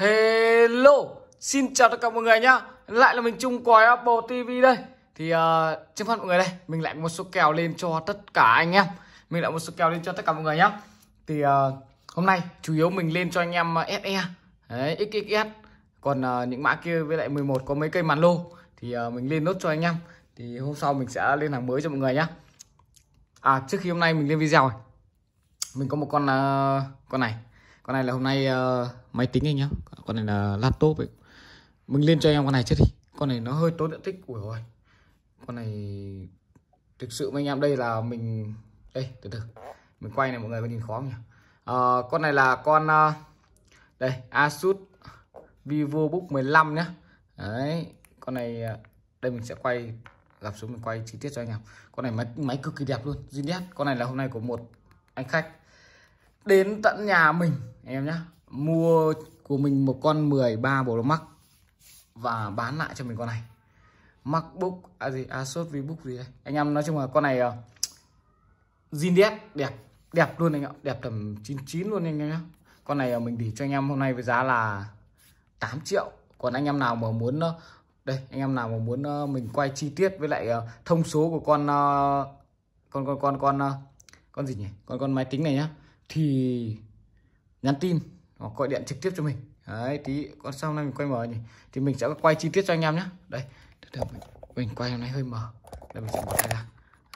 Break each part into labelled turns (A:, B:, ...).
A: Hello, xin chào tất cả mọi người nhá Lại là mình Chung Quái Apple TV đây Thì uh, trước mắt mọi người đây Mình lại một số kèo lên cho tất cả anh em Mình lại một số kèo lên cho tất cả mọi người nhá Thì uh, hôm nay chủ yếu mình lên cho anh em ờ, SE Đấy, XXS Còn uh, những mã kia với lại 11 có mấy cây màn lô Thì uh, mình lên nốt cho anh em Thì hôm sau mình sẽ lên hàng mới cho mọi người nhá À trước khi hôm nay mình lên video này Mình có một con uh, con này con này là hôm nay uh, máy tính anh nhá con này là laptop ấy mình lên cho anh em con này chết đi con này nó hơi tối điện tích ủi rồi con này thực sự với anh em đây là mình đây từ từ mình quay này mọi người có nhìn khó không nhỉ à, con này là con uh, đây Asus Vivo Book 15 nhá đấy con này đây mình sẽ quay gặp xuống mình quay chi tiết cho anh em con này máy máy cực kỳ đẹp luôn duy nhất con này là hôm nay của một anh khách đến tận nhà mình em nhá mua của mình một con 13 Pro Max và bán lại cho mình con này MacBook à gì Asus à, VBook gì đây anh em nói chung là con này ờ, Zin đẹp đẹp luôn anh ạ đẹp tầm 99 luôn anh em nhá con này ờ, mình để cho anh em hôm nay với giá là 8 triệu còn anh em nào mà muốn uh, đây anh em nào mà muốn mình quay chi tiết với lại thông số của con con con con con con gì nhỉ con con máy tính này nhá thì nhắn tin hoặc gọi điện trực tiếp cho mình đấy tí con sau này mình quay mở này thì mình sẽ quay chi tiết cho anh em nhé đây mình, mình quay hôm nay hơi mờ đây mình sẽ mở ra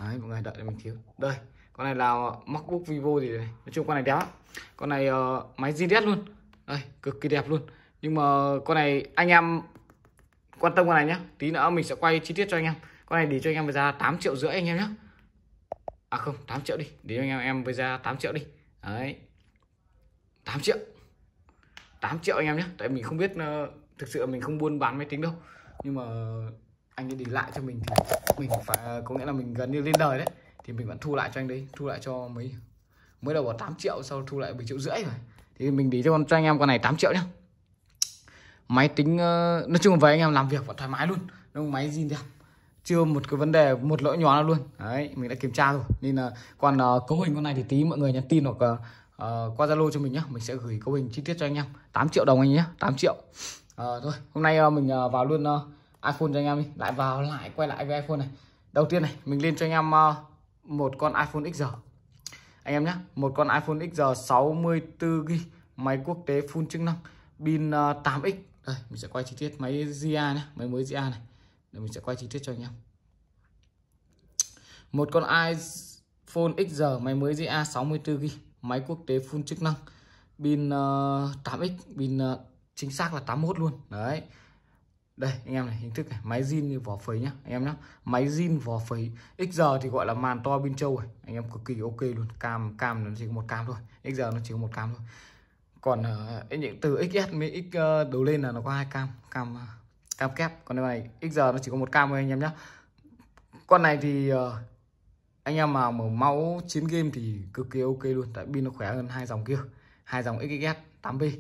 A: đấy mọi người đợi mình thiếu đây con này là macbook vivo gì này nói chung con này đẹp lắm con này uh, máy gds luôn đây cực kỳ đẹp luôn nhưng mà con này anh em quan tâm con này nhá tí nữa mình sẽ quay chi tiết cho anh em con này để cho anh em với giá 8 triệu rưỡi anh em nhé à không 8 triệu đi để cho anh em em với giá 8 triệu đi đấy 8 triệu 8 triệu anh em nhé tại mình không biết ờ, thực sự mình không buôn bán máy tính đâu nhưng mà anh ấy để lại cho mình thì mình phải ờ, có nghĩa là mình gần như lên đời đấy thì mình vẫn thu lại cho anh đấy thu lại cho mấy mới đầu bỏ 8 triệu sau thu lại 7 triệu rưỡi rồi thì mình để cho con cho anh em con này 8 triệu nhá máy tính ờ, nói chung về anh em làm việc và thoải mái luôn đúng máy gì đẹp chưa một cái vấn đề một lỗi nhỏ nào luôn đấy mình đã kiểm tra rồi nên là còn uh, cấu hình con này thì tí mọi người nhắn tin hoặc uh, uh, qua zalo cho mình nhé mình sẽ gửi cấu hình chi tiết cho anh em 8 triệu đồng anh nhé 8 triệu uh, thôi hôm nay uh, mình uh, vào luôn uh, iphone cho anh em đi lại vào lại quay lại với iphone này đầu tiên này mình lên cho anh em uh, một con iphone xr anh em nhé một con iphone xr 64 g máy quốc tế full chức năng pin uh, 8x đây mình sẽ quay chi tiết máy gia nhé máy mới gia này để mình sẽ quay chi tiết cho anh em một con iPhone XR máy mới GA 64GB máy quốc tế full chức năng pin uh, ờ, 8x pin uh, chính xác là 81 luôn đấy đây anh em này hình thức này máy zin như vỏ phẩy nhá anh em nhá máy zin vỏ phẩy XR thì gọi là màn to pin châu rồi anh em cực kỳ ok luôn cam cam nó chỉ có một cam thôi XR nó chỉ có một cam thôi còn uh, ờ, những từ XS với X uh, đầu lên là nó có hai cam cam uh, cam kép con này xr nó chỉ có một cam thôi anh em nhé con này thì ờ, anh em mà mở máu chiến game thì cực kỳ ok luôn tại pin nó khỏe hơn hai dòng kia hai dòng xxs 8p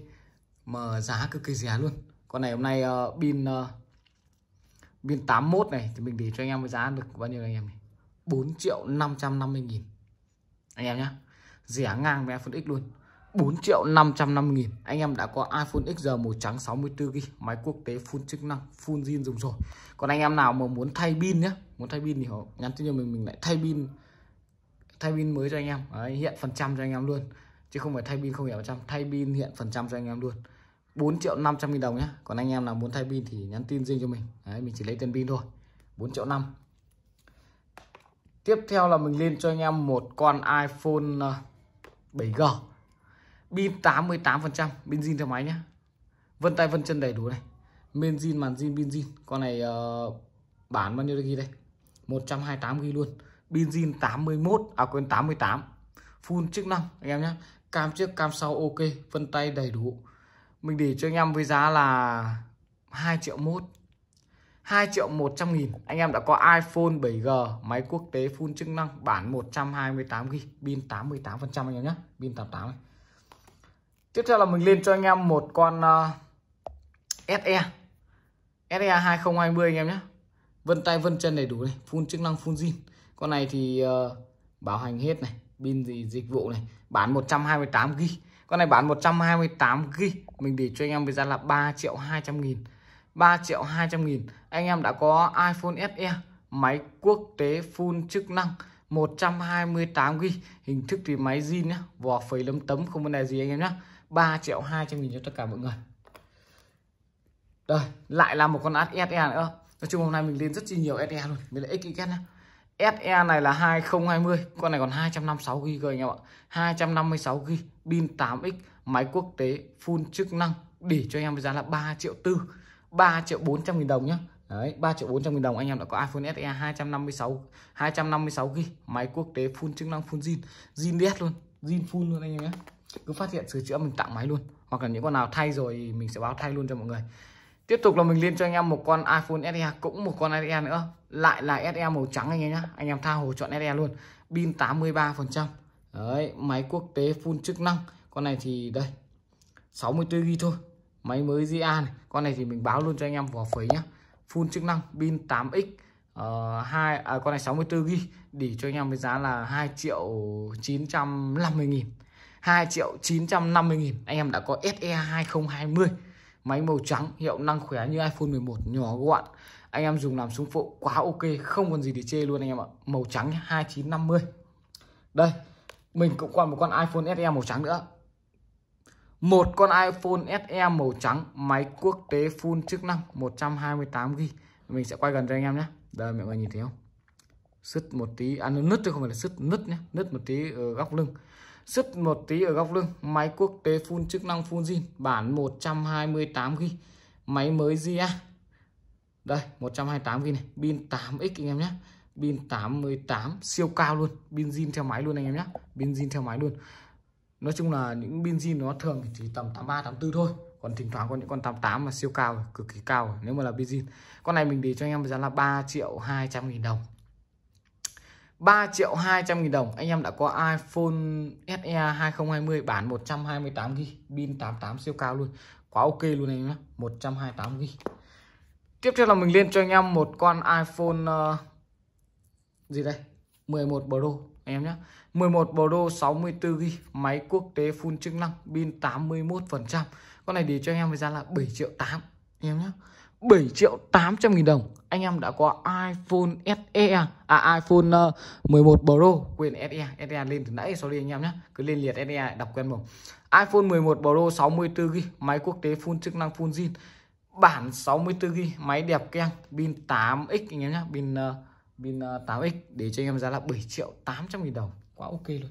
A: mà giá cực kỳ rẻ luôn con này hôm nay ờ, pin uh, pin uh, 81 này thì mình để cho anh em với giá được bao nhiêu anh em này 4 triệu 550 nghìn anh em nhé rẻ ngang với iPhone X luôn 4 triệu 550 nghìn Anh em đã có iPhone XR màu trắng 64GB Máy quốc tế full chức năng Full zin dùng rồi Còn anh em nào mà muốn thay pin nhé Muốn thay pin thì họ nhắn tin cho mình Mình lại thay pin Thay pin mới cho anh em Đấy, Hiện phần trăm cho anh em luôn Chứ không phải thay pin không hiểu phần trăm Thay pin hiện phần trăm cho anh em luôn 4 triệu 500 nghìn đồng nhé Còn anh em nào muốn thay pin thì nhắn tin riêng cho mình Đấy, Mình chỉ lấy tiền pin thôi 4 triệu 5 Tiếp theo là mình lên cho anh em một con iPhone 7G ờ, pin 88% benzin theo máy nhé vân tay vân chân đầy đủ này men zin màn zin pin zin con này uh, bản bao nhiêu ghi đây 128 ghi luôn pin zin 81 à quên 88 full chức năng anh em nhé cam trước cam sau ok vân tay đầy đủ mình để cho anh em với giá là 2 triệu mốt 2 triệu 100 nghìn anh em đã có iPhone 7G máy quốc tế full chức năng bản 128 ghi pin 88% anh em nhé pin 88 này tiếp theo là mình lên cho anh em một con uh, SE SE 2020 anh em nhé vân tay vân chân đầy đủ này full chức năng full zin con này thì uh, bảo hành hết này pin gì dịch vụ này bán 128 g con này bán 128 g mình để cho anh em với giá là 3 triệu 200 nghìn 3 triệu 200 nghìn anh em đã có iPhone SE máy quốc tế full chức năng 128 g hình thức thì máy zin nhá vỏ phẩy lấm tấm không vấn đề gì anh em nhé 3 triệu 200 nghìn cho tất cả mọi người rồi lại là một con SE nữa nói chung hôm nay mình lên rất chi nhiều SE luôn mình là XXS nhé SE này là 2020 con này còn 256 GB cơ anh em ạ 256 GB pin 8x máy quốc tế full chức năng để cho em với giá là 3 triệu tư 3 triệu 400 nghìn đồng nhá. Đấy, 3 triệu 400 nghìn đồng anh em đã có iPhone SE 256 256 GB máy quốc tế full chức năng full zin zin đét luôn zin full luôn anh em nhé cứ phát hiện sửa chữa mình tặng máy luôn hoặc là những con nào thay rồi mình sẽ báo thay luôn cho mọi người tiếp tục là mình liên cho anh em một con iPhone SE cũng một con SE nữa lại là SE màu trắng anh em nhá anh em tha hồ chọn SE luôn pin 83 phần trăm đấy máy quốc tế full chức năng con này thì đây 64 GB thôi máy mới ZA này con này thì mình báo luôn cho anh em vỏ phấy nhá full chức năng pin 8x uh, 2 à, con này 64 GB để cho anh em với giá là hai triệu chín trăm năm mươi nghìn 2 triệu 950 nghìn anh em đã có SE 2020 máy màu trắng hiệu năng khỏe như iPhone 11 nhỏ gọn anh em dùng làm súng phụ quá ok không còn gì để chê luôn anh em ạ màu trắng 2950 đây mình cũng còn một con iPhone SE màu trắng nữa một con iPhone SE màu trắng máy quốc tế full chức năng 128GB mình sẽ quay gần cho anh em nhé đây mọi người nhìn thấy không sứt một tí ăn à, nứt chứ không phải là sứt nứt nhé nứt một tí ở góc lưng sứt một tí ở góc lưng máy quốc tế phun chức năng phun zin bản 128GB máy mới GA đây 128GB này pin 8x anh em nhé pin 88 siêu cao luôn pin zin theo máy luôn anh em nhé pin zin theo máy luôn nói chung là những pin zin nó thường chỉ tầm 83 84 thôi còn thỉnh thoảng có những con 88 mà siêu cao cực kỳ cao nếu mà là pin zin con này mình để cho anh em giá là 3 triệu 200 nghìn đồng 3 triệu 200 nghìn đồng anh em đã có iPhone SE 2020 bản 128GB pin 88 siêu cao luôn quá ok luôn anh em nhé 128GB tiếp theo là mình lên cho anh em một con iPhone uh, gì đây 11 Pro anh em nhé 11 Pro 64GB máy quốc tế full chức năng pin 81% con này để cho anh em với giá là 7 triệu 8 anh em nhé 7 triệu 800 nghìn đồng anh em đã có iPhone SE à? à iPhone 11 ờ, Pro quên SE à? SE à lên từ nãy sorry anh em nhé cứ lên liệt SE đọc quen mồm iPhone 11 Pro 64 g máy quốc tế full chức năng full zin bản 64 g máy đẹp keng pin 8x anh em nhé pin ờ, pin 8x ờ, để cho anh em giá là 7 triệu 800 nghìn đồng quá ok luôn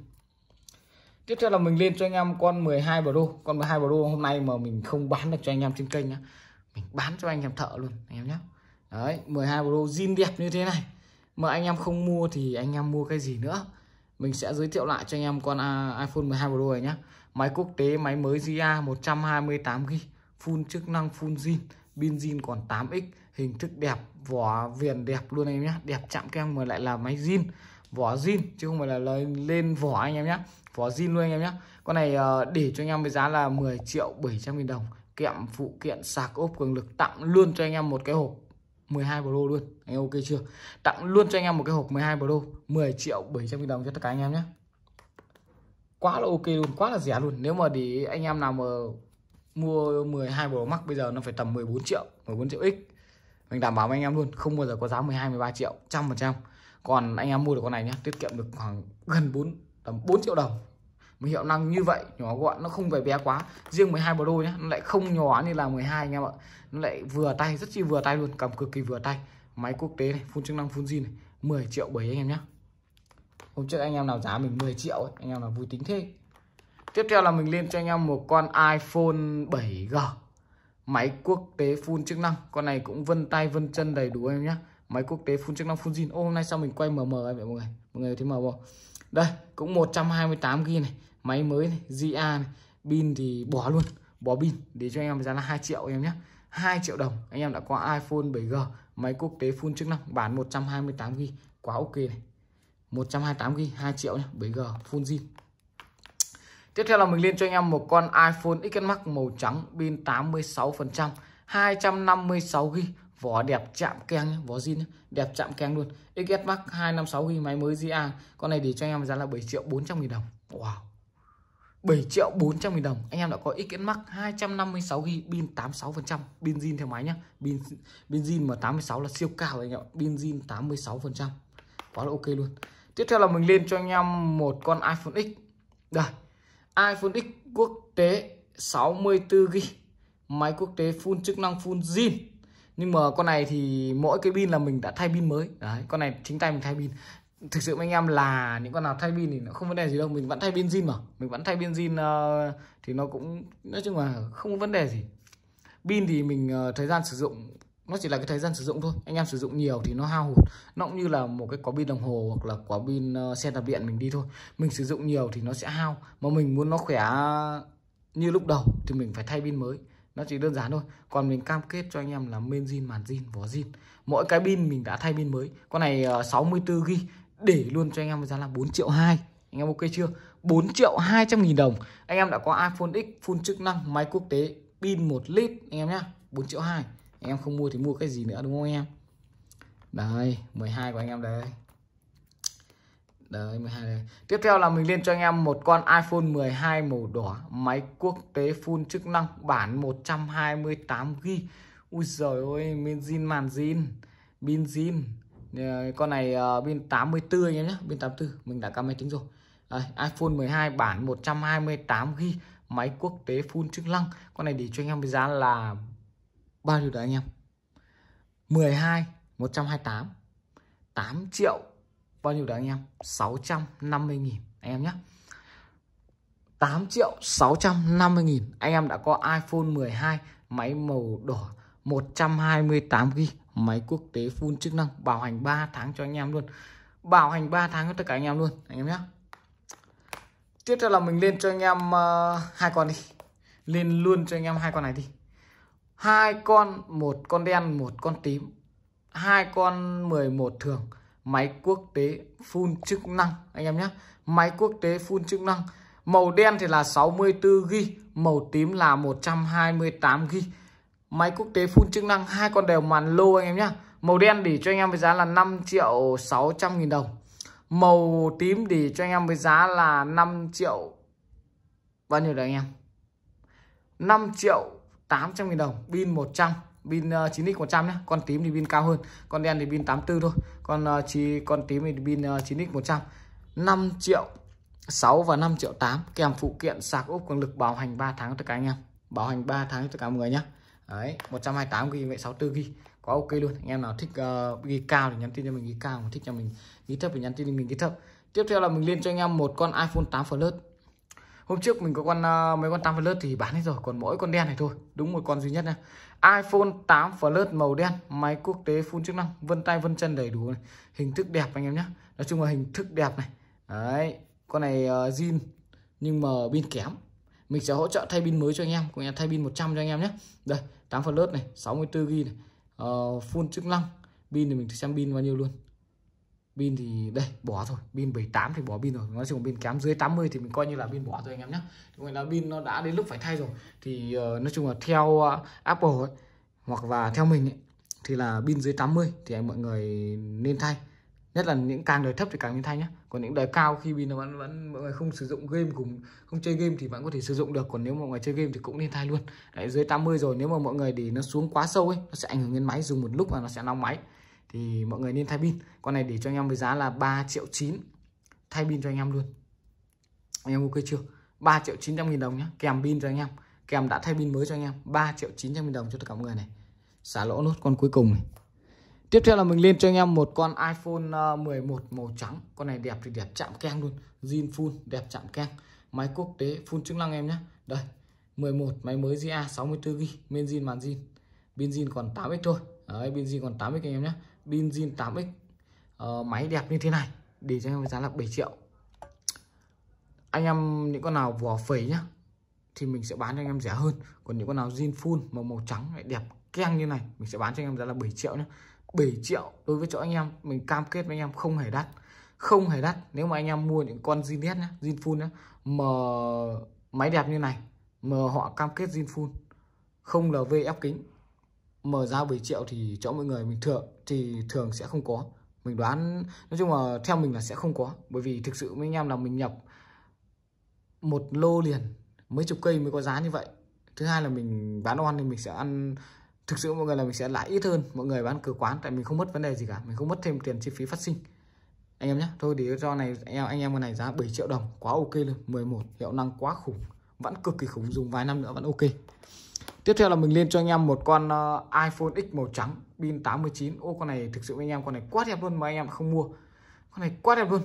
A: Tiếp theo là mình lên cho anh em con 12 Pro Con 12 Pro hôm nay mà mình không bán được cho anh em trên kênh nhá Mình bán cho anh em thợ luôn anh em nhé Đấy, 12 Pro zin đẹp như thế này Mà anh em không mua thì anh em mua cái gì nữa Mình sẽ giới thiệu lại cho anh em con à, iPhone 12 Pro này nhé Máy quốc tế, máy mới ZA 128GB Full chức năng, full zin Pin zin còn 8X Hình thức đẹp, vỏ viền đẹp luôn anh em nhé Đẹp chạm kem mà lại là máy zin Vỏ zin, chứ không phải là lên vỏ anh em nhé Vỏ zin luôn anh em nhé Con này ờ, để cho anh em với giá là 10 triệu 700 nghìn đồng Kẹm phụ kiện sạc ốp cường lực tặng luôn cho anh em một cái hộp 12 Pro luôn anh ok chưa tặng luôn cho anh em một cái hộp 12 Pro 10 triệu 700 nghìn đồng cho tất cả anh em nhé quá là ok luôn quá là rẻ luôn nếu mà để anh em nào mà mua 12 Pro Max bây giờ nó phải tầm 14 triệu 14 triệu x mình đảm bảo với anh em luôn không bao giờ có giá 12 13 triệu trăm phần trăm còn anh em mua được con này nhé tiết kiệm được khoảng gần 4 tầm 4 triệu đồng một hiệu năng như vậy nhỏ gọn nó không về bé quá riêng 12 Pro nhé nó lại không nhỏ như là 12 anh em ạ nó lại vừa tay rất chi vừa tay luôn cầm cực kỳ vừa tay máy quốc tế này phun chức năng phun zin này 10 triệu bảy anh em nhé hôm trước anh em nào giá mình 10 triệu ấy, anh em nào vui tính thế tiếp theo là mình lên cho anh em một con iPhone 7G máy quốc tế phun chức năng con này cũng vân tay vân chân đầy đủ em nhé máy quốc tế phun chức năng phun zin hôm nay sao mình quay mờ mờ em vậy mọi người mọi người thấy mờ không đây cũng 128 g này máy mới này, GA này, pin thì bỏ luôn bỏ pin để cho anh em giá là 2 triệu em nhé 2 triệu đồng anh em đã có iPhone 7G máy quốc tế full chức năng bản 128GB quá ok này 128GB 2 triệu nhé 7G full zin Tiếp theo là mình lên cho anh em một con iPhone XS Max màu trắng pin 86% 256GB vỏ đẹp chạm keng nhé, vỏ zin đẹp chạm keng luôn. XS Max 256GB máy mới GA, con này để cho anh em giá là 7 triệu 400 000 đồng. Wow. 7 triệu 400 nghìn đồng anh em đã có ý kiến mắc 256 ghi pin 86% pin zin theo máy nhá pin pin zin mà 86 là siêu cao anh em pin zin 86% quá là ok luôn tiếp theo là mình lên cho anh em một con iPhone X đây iPhone X quốc tế 64 ghi máy quốc tế full chức năng full zin nhưng mà con này thì mỗi cái pin là mình đã thay pin mới đấy con này chính tay mình thay pin thực sự với anh em là những con nào thay pin thì nó không vấn đề gì đâu mình vẫn thay pin zin mà mình vẫn thay pin zin uh, thì nó cũng nói chung là không có vấn đề gì pin thì mình uh, thời gian sử dụng nó chỉ là cái thời gian sử dụng thôi anh em sử dụng nhiều thì nó hao hụt nó cũng như là một cái quả pin đồng hồ hoặc là quả pin uh, xe đạp điện mình đi thôi mình sử dụng nhiều thì nó sẽ hao mà mình muốn nó khỏe như lúc đầu thì mình phải thay pin mới nó chỉ đơn giản thôi còn mình cam kết cho anh em là main zin màn zin vỏ zin mỗi cái pin mình đã thay pin mới con này uh, 64 ghi để luôn cho anh em với giá là 4 triệu 2 anh em ok chưa 4 triệu 200 nghìn đồng anh em đã có iPhone X full chức năng máy quốc tế pin 1 lít anh em nhé 4 triệu 2 anh em không mua thì mua cái gì nữa đúng không anh em đấy 12 của anh em đấy Đấy 12 đây. Tiếp theo là mình lên cho anh em một con iPhone 12 màu đỏ, máy quốc tế full chức năng, bản 128 GB. Ui giời ơi, min zin màn zin, pin zin. Ờ, con này ờ, pin 84 anh em nhé pin 84 mình đã cam máy tính rồi Đây, iPhone 12 bản 128 g máy quốc tế full chức năng con này để cho anh em với giá là bao nhiêu đấy anh em 12 128 8 triệu bao nhiêu đấy anh em 650 nghìn anh em nhé 8 triệu 650 nghìn anh em đã có iPhone 12 máy màu đỏ 128 g máy quốc tế full chức năng bảo hành 3 tháng cho anh em luôn bảo hành 3 tháng cho tất cả anh em luôn anh em nhé tiếp theo là mình lên cho anh em ờ, hai uh, con đi lên luôn cho anh em hai con này đi hai con một con đen một con tím hai con 11 thường máy quốc tế full chức năng anh em nhé máy quốc tế full chức năng màu đen thì là 64 ghi màu tím là 128 ghi máy quốc tế full chức năng hai con đều màn lô anh em nhé màu đen để cho anh em với giá là 5 triệu 600 nghìn đồng màu tím để cho anh em với giá là 5 triệu bao nhiêu đấy anh em 5 triệu 800 nghìn đồng pin 100 pin 9x 100 nhé con tím thì pin cao hơn con đen thì pin 84 thôi con ờ, chỉ con tím thì pin 9x 100 5 triệu 6 và 5 triệu 8 kèm phụ kiện sạc ốp cường lực bảo hành 3 tháng tất cả anh em bảo hành 3 tháng tất cả mọi người nhé đấy 128 ghi vậy 64 ghi có ok luôn anh em nào thích uh, ghi cao thì nhắn tin cho mình ghi cao mà thích cho mình ghi thấp thì nhắn tin cho mình ghi thấp tiếp theo là mình lên cho anh em một con iPhone 8 Plus hôm trước mình có con uh, mấy con 8 Plus thì bán hết rồi còn mỗi con đen này thôi đúng một con duy nhất nha iPhone 8 Plus màu đen máy quốc tế full chức năng vân tay vân chân đầy đủ này. hình thức đẹp anh em nhé nói chung là hình thức đẹp này đấy con này uh, zin nhưng mà pin kém mình sẽ hỗ trợ thay pin mới cho anh em cũng như thay pin 100 cho anh em nhé đây 8 phần lớp này 64 g này ờ, uh, full chức năng pin thì mình xem pin bao nhiêu luôn pin thì đây bỏ rồi pin 78 thì bỏ pin rồi nói chung pin kém dưới 80 thì mình coi như là pin bỏ rồi anh em nhé vậy là pin nó đã đến lúc phải thay rồi thì uh, nói chung là theo uh, Apple ấy, hoặc và theo mình ấy, thì là pin dưới 80 thì anh mọi người nên thay nhất là những càng đời thấp thì càng nên thay nhé còn những đời cao khi pin nó vẫn vẫn mọi người không sử dụng game cùng không chơi game thì vẫn có thể sử dụng được còn nếu mọi người chơi game thì cũng nên thay luôn đấy dưới 80 rồi nếu mà mọi người để nó xuống quá sâu ấy nó sẽ ảnh hưởng đến máy dùng một lúc là nó sẽ nóng máy thì mọi người nên thay pin con này để cho anh em với giá là 3 triệu chín thay pin cho anh em luôn anh em ok chưa 3 triệu 900 nghìn đồng nhé kèm pin cho anh em kèm đã thay pin mới cho anh em 3 triệu 900 nghìn đồng cho tất cả mọi người này xả lỗ nốt con cuối cùng này Tiếp theo là mình lên cho anh em một con iPhone 11 ờ, màu trắng Con này đẹp thì đẹp chạm keng luôn Zin full đẹp chạm keng Máy quốc tế full chức năng em nhé Đây 11 máy mới GA 64GB Main zin màn zin Pin zin còn 8x thôi Đấy pin zin còn 8x anh em nhé Pin zin 8x ờ, Máy đẹp như thế này Để cho anh em giá là 7 triệu Anh em những con nào vỏ phẩy nhá Thì mình sẽ bán cho anh em rẻ hơn Còn những con nào zin full màu màu trắng lại đẹp keng như này Mình sẽ bán cho anh em giá là 7 triệu nhé 7 triệu đối với chỗ anh em mình cam kết với anh em không hề đắt không hề đắt nếu mà anh em mua những con zin hết nhá zin full nhé mà máy đẹp như này mà họ cam kết zin full không lv ép kính mà giá 7 triệu thì chỗ mọi người mình thường thì thường sẽ không có mình đoán nói chung là theo mình là sẽ không có bởi vì thực sự với anh em là mình nhập một lô liền mấy chục cây mới có giá như vậy thứ hai là mình bán on thì mình sẽ ăn thực sự mọi người là mình sẽ lãi ít hơn mọi người bán cửa quán tại mình không mất vấn đề gì cả mình không mất thêm tiền chi phí phát sinh anh em nhé thôi thì do này anh em anh em con này giá 7 triệu đồng quá ok luôn 11 hiệu năng quá khủng vẫn cực kỳ khủng dùng vài năm nữa vẫn ok tiếp theo là mình lên cho anh em một con ờ, iPhone X màu trắng pin 89 ô con này thực sự anh em con này quá đẹp luôn mà anh em không mua con này quá đẹp luôn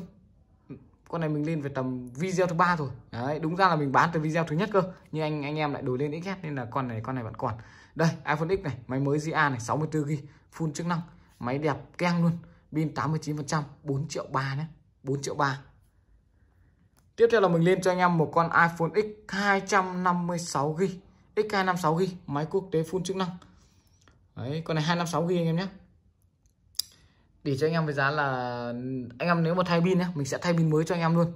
A: con này mình lên về tầm video thứ ba rồi đấy đúng ra là mình bán từ video thứ nhất cơ nhưng anh anh em lại đổi lên XS nên là con này con này vẫn còn đây iPhone X này máy mới ZA này 64 GB full chức năng máy đẹp keng luôn pin 89% 4 triệu ba nhé 4 triệu ba tiếp theo là mình lên cho anh em một con iPhone X 256 GB X 256 GB máy quốc tế full chức năng đấy con này 256 GB anh em nhé để cho anh em với giá là anh em nếu mà thay pin nhé mình sẽ thay pin mới cho anh em luôn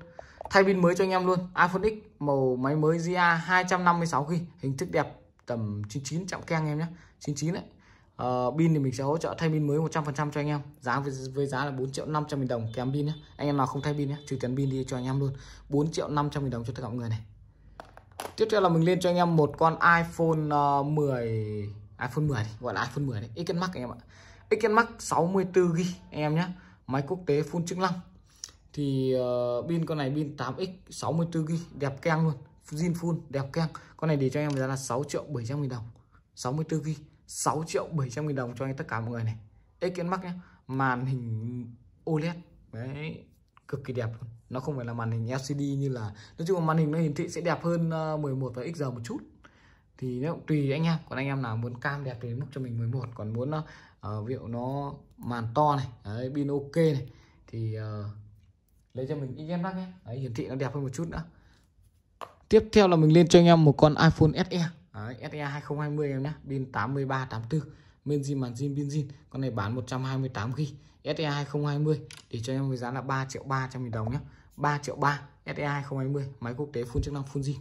A: thay pin mới cho anh em luôn iPhone X màu máy mới GA 256 GB hình thức đẹp tầm 99 chạm keng em nhé 99 đấy ờ, pin uh, thì mình sẽ hỗ trợ thay pin mới 100% cho anh em giá với, với giá là 4 triệu 500 nghìn đồng kém pin nhé anh em nào không thay pin nhé trừ tiền pin đi cho anh em luôn 4 triệu 500 nghìn đồng cho tất cả mọi người này tiếp theo là mình lên cho anh em một con iPhone uh, ờ, 10 iPhone 10 đi, gọi là iPhone 10 đấy XS Max anh em ạ XS Max 64 GB anh em nhé máy quốc tế full chức năng thì ờ, pin uh, con này pin 8x 64 GB đẹp keng luôn zin full đẹp keng con này để cho em giá là 6 triệu 700 nghìn đồng 64 gb 6 triệu 700 nghìn đồng cho anh tất cả mọi người này Xken Max nhé màn hình OLED đấy cực kỳ đẹp luôn nó không phải là màn hình LCD như là nói chung là màn hình nó hiển thị sẽ đẹp hơn 11 ờ, và X giờ một chút thì nó tùy anh em còn anh em nào muốn cam đẹp thì mức cho mình 11 còn muốn ờ, ờ, uh, ví nó màn to này đấy, pin ok này thì uh, lấy cho mình XS Max nhé đấy, hiển thị nó đẹp hơn một chút nữa tiếp theo là mình lên cho anh em một con iPhone SE Đấy, SE 2020 em nhé pin 8384, 84 men zin màn zin pin zin con này bán 128 g SE 2020 để cho anh em với giá là 3 triệu 300 nghìn đồng nhé 3 triệu 3 SE 2020 máy quốc tế full chức năng full zin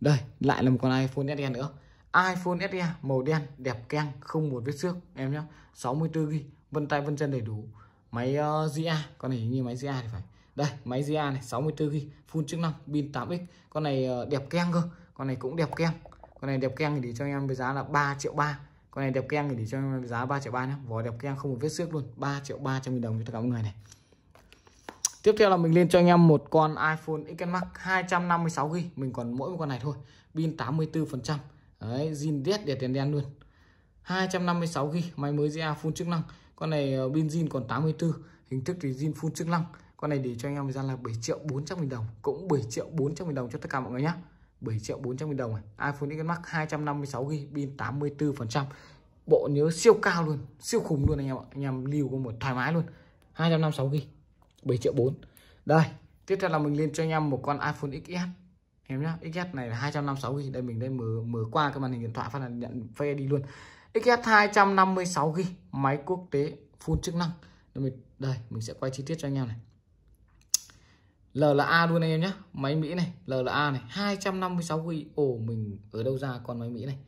A: đây lại là một con iPhone SE nữa iPhone SE màu đen đẹp keng không một vết xước em nhé 64 g vân tay vân chân đầy đủ máy uh, ờ, GA con này như máy GA thì phải đây máy GA này 64 ghi full chức năng pin 8x con này ờ, đẹp keng cơ con này cũng đẹp keng con này đẹp keng thì để cho em với giá là 3 triệu ba con này đẹp keng thì để cho em với giá 3 triệu ba nhé vỏ đẹp keng không một vết xước luôn 3 triệu ba trăm nghìn đồng cho tất cả mọi người này Tiếp theo là mình lên cho anh em một con iPhone x Max 256 g mình còn mỗi một con này thôi. Pin 84%. Đấy, zin đét để tiền đen luôn. 256 g máy mới ra full chức năng. Con này ờ, pin zin còn 84, hình thức thì zin full chức năng con này để cho anh em thời gian là 7 triệu 400 nghìn đồng cũng 7 triệu 400 nghìn đồng cho tất cả mọi người nhé 7 triệu 400 nghìn đồng này. iPhone X Max 256 GB pin 84% bộ nhớ siêu cao luôn siêu khủng luôn anh em ạ anh em lưu có một thoải mái luôn 256 GB 7 triệu 4 đây tiếp theo là mình lên cho anh em một con iPhone XS em nhá XS này là 256 GB đây mình đây mở mở qua cái màn hình điện thoại phát là nhận phê đi luôn XS 256 GB máy quốc tế full chức năng đây mình sẽ quay chi tiết cho anh em này LLA luôn anh em nhé Máy Mỹ này LLA này 256 GB Ồ mình ở đâu ra con máy Mỹ này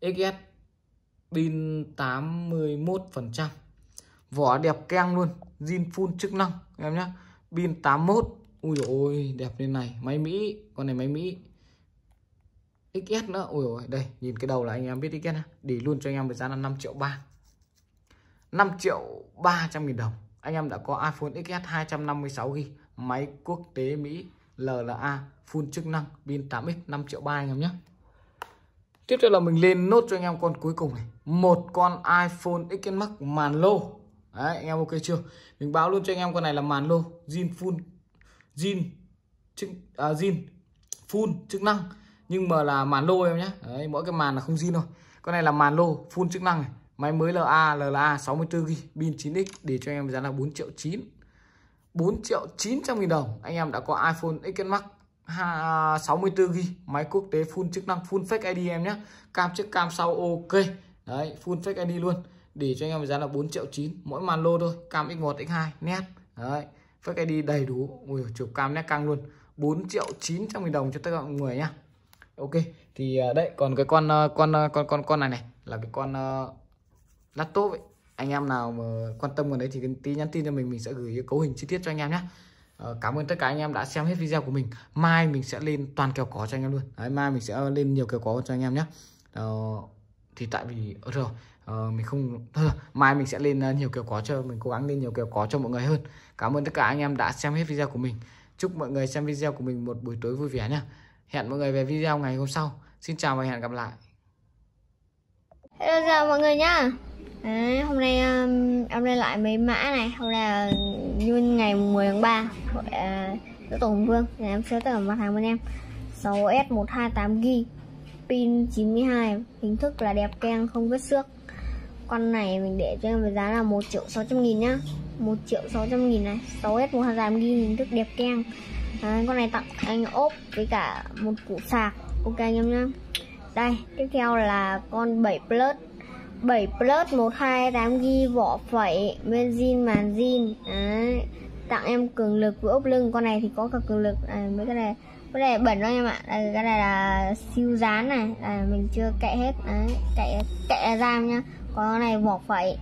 A: XS pin 81% Vỏ đẹp keng luôn zin full chức năng em nhé Pin 81 Ui dồi ôi đẹp lên này Máy Mỹ Con này máy Mỹ XS nữa Ui dồi đây Nhìn cái đầu là anh em biết XS ha Để luôn cho anh em với giá là 5 triệu 3 5 triệu 300 nghìn đồng Anh em đã có iPhone XS 256 GB máy quốc tế Mỹ LLA full chức năng pin 8x 5 triệu 3 anh em nhé tiếp theo là mình lên nốt cho anh em con cuối cùng này một con iPhone X Max màn lô đấy anh em ok chưa mình báo luôn cho anh em con này là màn lô zin full zin chức à, zin full chức năng nhưng mà là màn lô em nhé đấy, mỗi cái màn là không zin thôi con này là màn lô full chức năng này máy mới LA LA 64 g pin 9x để cho anh em giá là 4 triệu 9 4 triệu 900 nghìn đồng anh em đã có iPhone XS Max 64GB máy quốc tế full chức năng full fake ID em nhé cam trước cam sau ok đấy full fake ID luôn để cho anh em giá là 4 triệu 9 mỗi màn lô thôi cam x1 x2 nét đấy fake ID đầy đủ ui chụp cam nét căng luôn 4 triệu 900 nghìn đồng cho tất cả mọi người nhá ok thì à, đấy còn cái con à, con à, con con con này này là cái con uh, laptop ấy anh em nào mà quan tâm vào đấy thì tí nhắn tin cho mình mình sẽ gửi cấu hình chi tiết cho anh em nhé ờ, cảm ơn tất cả anh em đã xem hết video của mình mai mình sẽ lên toàn kèo có cho anh em luôn đấy, mai mình sẽ lên nhiều kèo có cho anh em nhé ờ, thì tại vì rồi ờ, ờ, mình không thôi rồi, mai mình sẽ lên ờ, nhiều kèo có cho mình cố gắng lên nhiều kèo có cho mọi người hơn cảm ơn tất cả anh em đã xem hết video của mình chúc mọi người xem video của mình một buổi tối vui vẻ nhé hẹn mọi người về video ngày hôm sau xin chào và hẹn gặp lại
B: hello chào mọi người nha Đấy, hôm nay um, em lên lại mấy mã này hôm nay là như ngày 10 tháng 3 hội uh, tổ hùng vương thì em sẽ tặng mặt hàng bên em 6S 128G pin 92 hình thức là đẹp keng không vết xước con này mình để cho em với giá là 1 triệu 600 nghìn nhá 1 triệu 600 nghìn này 6S 128G hình thức đẹp keng Đấy, con này tặng anh ốp với cả một củ sạc ok anh em nhá đây tiếp theo là con 7 plus 7 plus 128 ghi vỏ phẩy benzin màn zin tặng em cường lực với ốp lưng con này thì có cả cường lực à, mấy cái này cái này bẩn đó em ạ đây, cái này là siêu dán này à, mình chưa kệ hết Đấy. kệ kệ ram nhá con này vỏ phẩy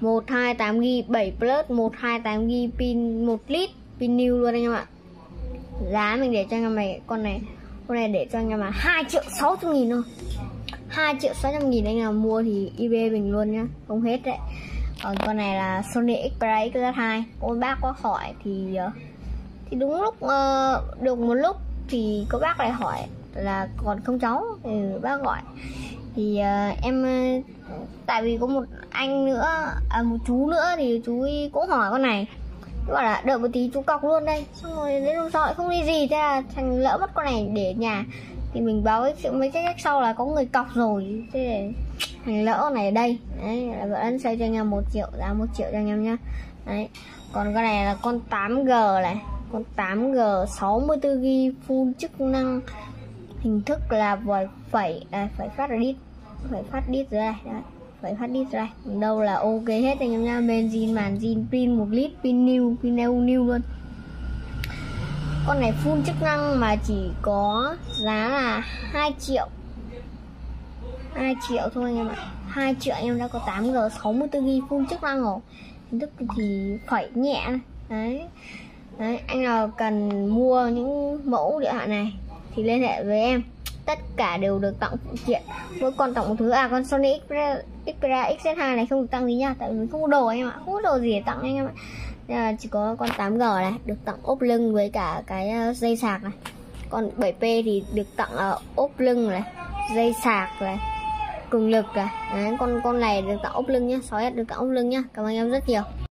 B: 128 ghi 7 plus 128 ghi pin 1 lít pin new luôn anh em ạ giá mình để cho anh em này con này con này để cho anh em là 2 triệu 600 nghìn thôi 2 triệu 600 nghìn anh nào mua thì IB mình luôn nhá Không hết đấy Còn con này là Sony Xperia XZ2 Cô bác có hỏi thì ờ, Thì đúng lúc uh, Được một lúc thì có bác lại hỏi là còn không cháu ừ, bác gọi thì uh, em tại vì có một anh nữa à, một chú nữa thì chú ấy cũng hỏi con này chú bảo là đợi một tí chú cọc luôn đây xong rồi đến hôm sau lại không đi gì thế là thành lỡ mất con này để nhà thì mình báo với chị mấy cái cách sau là có người cọc rồi thế mình lỡ này ở đây đấy là vợ anh xây cho anh em một triệu giá một triệu cho anh em nhá đấy còn cái này là con 8G này con 8G 64 g full chức năng hình thức là vòi phẩy à, phải phát ra đít phải phát đít dưới này đấy phải phát đít ra đâu là ok hết anh em nha benzin màn zin pin một lít pin new pin new new luôn con này full chức năng mà chỉ có giá là 2 triệu 2 triệu thôi anh em ạ 2 triệu em đã có 8G 64GB full chức năng rồi Đức thì phải nhẹ Đấy Đấy, anh nào cần mua những mẫu điện thoại này thì liên hệ với em tất cả đều được tặng phụ kiện mỗi con tặng thứ à con Sony Xperia, XZ2 này không được tặng gì nha tại vì mình không có đồ anh em ạ không có đồ gì để tặng anh em ạ à, chỉ có con 8G này được tặng ốp lưng với cả cái ờ, dây sạc này còn 7P thì được tặng uh, ốp lưng này dây sạc này cường lực này Đấy, con con này được tặng ốp lưng nhá 6S được tặng ốp lưng nhá cảm ơn em rất nhiều